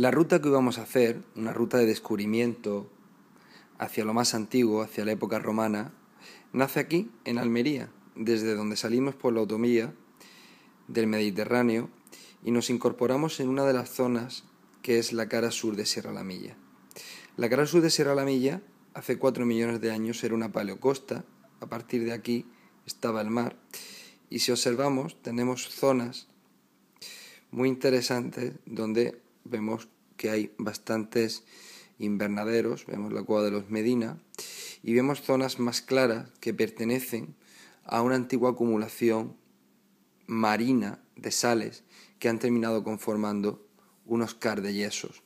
La ruta que íbamos a hacer, una ruta de descubrimiento hacia lo más antiguo, hacia la época romana, nace aquí, en Almería, desde donde salimos por la automía del Mediterráneo y nos incorporamos en una de las zonas que es la cara sur de Sierra La Milla. La cara sur de Sierra La Milla hace cuatro millones de años era una paleocosta, a partir de aquí estaba el mar y si observamos tenemos zonas muy interesantes donde vemos que hay bastantes invernaderos, vemos la cueva de los Medina y vemos zonas más claras que pertenecen a una antigua acumulación marina de sales que han terminado conformando unos yesos.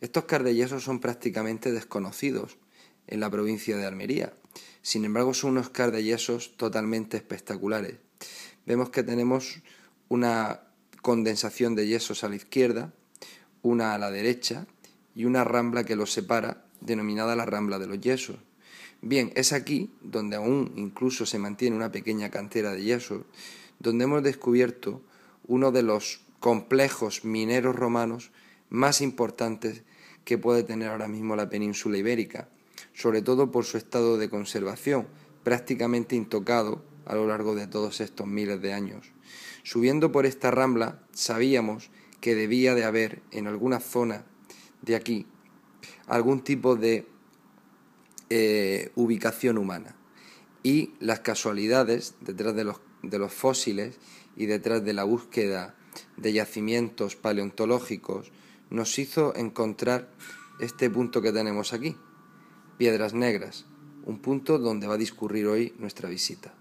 Estos yesos son prácticamente desconocidos en la provincia de Almería. Sin embargo, son unos yesos totalmente espectaculares. Vemos que tenemos una condensación de yesos a la izquierda, una a la derecha y una rambla que los separa, denominada la rambla de los yesos. Bien, es aquí donde aún incluso se mantiene una pequeña cantera de yesos, donde hemos descubierto uno de los complejos mineros romanos más importantes que puede tener ahora mismo la península ibérica, sobre todo por su estado de conservación, prácticamente intocado a lo largo de todos estos miles de años. Subiendo por esta rambla, sabíamos que debía de haber en alguna zona de aquí algún tipo de eh, ubicación humana. Y las casualidades detrás de los, de los fósiles y detrás de la búsqueda de yacimientos paleontológicos nos hizo encontrar este punto que tenemos aquí, Piedras Negras, un punto donde va a discurrir hoy nuestra visita.